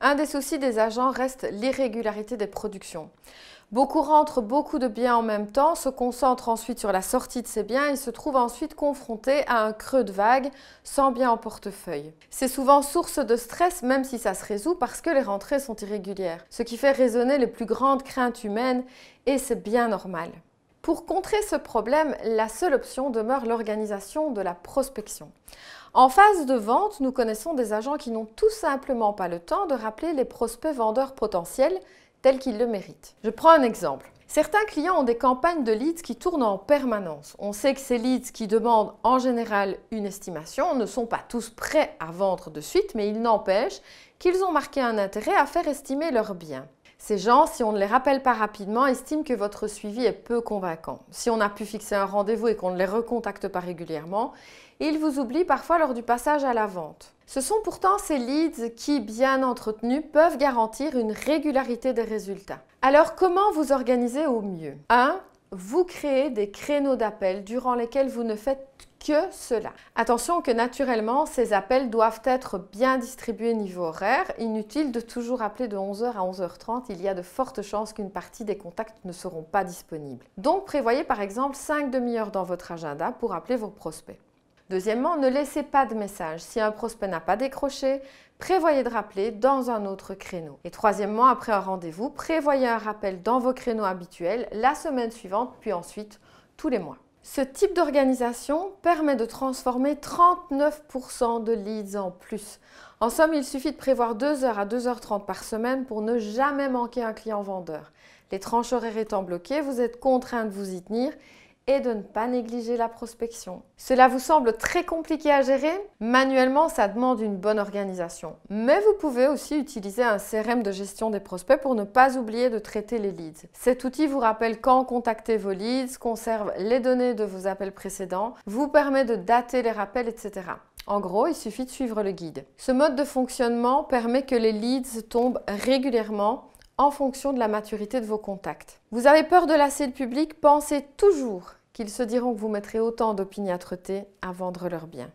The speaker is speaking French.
Un des soucis des agents reste l'irrégularité des productions. Beaucoup rentrent beaucoup de biens en même temps, se concentrent ensuite sur la sortie de ces biens et se trouvent ensuite confrontés à un creux de vague sans bien en portefeuille. C'est souvent source de stress même si ça se résout parce que les rentrées sont irrégulières, ce qui fait résonner les plus grandes craintes humaines et c'est bien normal. Pour contrer ce problème, la seule option demeure l'organisation de la prospection. En phase de vente, nous connaissons des agents qui n'ont tout simplement pas le temps de rappeler les prospects vendeurs potentiels tels qu'ils le méritent. Je prends un exemple. Certains clients ont des campagnes de leads qui tournent en permanence. On sait que ces leads qui demandent en général une estimation ne sont pas tous prêts à vendre de suite, mais ils n'empêchent qu'ils ont marqué un intérêt à faire estimer leurs biens. Ces gens, si on ne les rappelle pas rapidement, estiment que votre suivi est peu convaincant. Si on a pu fixer un rendez-vous et qu'on ne les recontacte pas régulièrement, ils vous oublient parfois lors du passage à la vente. Ce sont pourtant ces leads qui, bien entretenus, peuvent garantir une régularité des résultats. Alors comment vous organiser au mieux vous créez des créneaux d'appels durant lesquels vous ne faites que cela. Attention que naturellement, ces appels doivent être bien distribués niveau horaire. Inutile de toujours appeler de 11h à 11h30, il y a de fortes chances qu'une partie des contacts ne seront pas disponibles. Donc prévoyez par exemple 5 demi-heures dans votre agenda pour appeler vos prospects. Deuxièmement, ne laissez pas de message. Si un prospect n'a pas décroché, prévoyez de rappeler dans un autre créneau. Et troisièmement, après un rendez-vous, prévoyez un rappel dans vos créneaux habituels la semaine suivante, puis ensuite tous les mois. Ce type d'organisation permet de transformer 39% de leads en plus. En somme, il suffit de prévoir 2h à 2h30 par semaine pour ne jamais manquer un client vendeur. Les tranches horaires étant bloquées, vous êtes contraint de vous y tenir et de ne pas négliger la prospection. Cela vous semble très compliqué à gérer Manuellement, ça demande une bonne organisation. Mais vous pouvez aussi utiliser un CRM de gestion des prospects pour ne pas oublier de traiter les leads. Cet outil vous rappelle quand contacter vos leads, conserve les données de vos appels précédents, vous permet de dater les rappels, etc. En gros, il suffit de suivre le guide. Ce mode de fonctionnement permet que les leads tombent régulièrement en fonction de la maturité de vos contacts. Vous avez peur de lasser le public Pensez toujours qu'ils se diront que vous mettrez autant d'opiniâtreté à vendre leurs biens.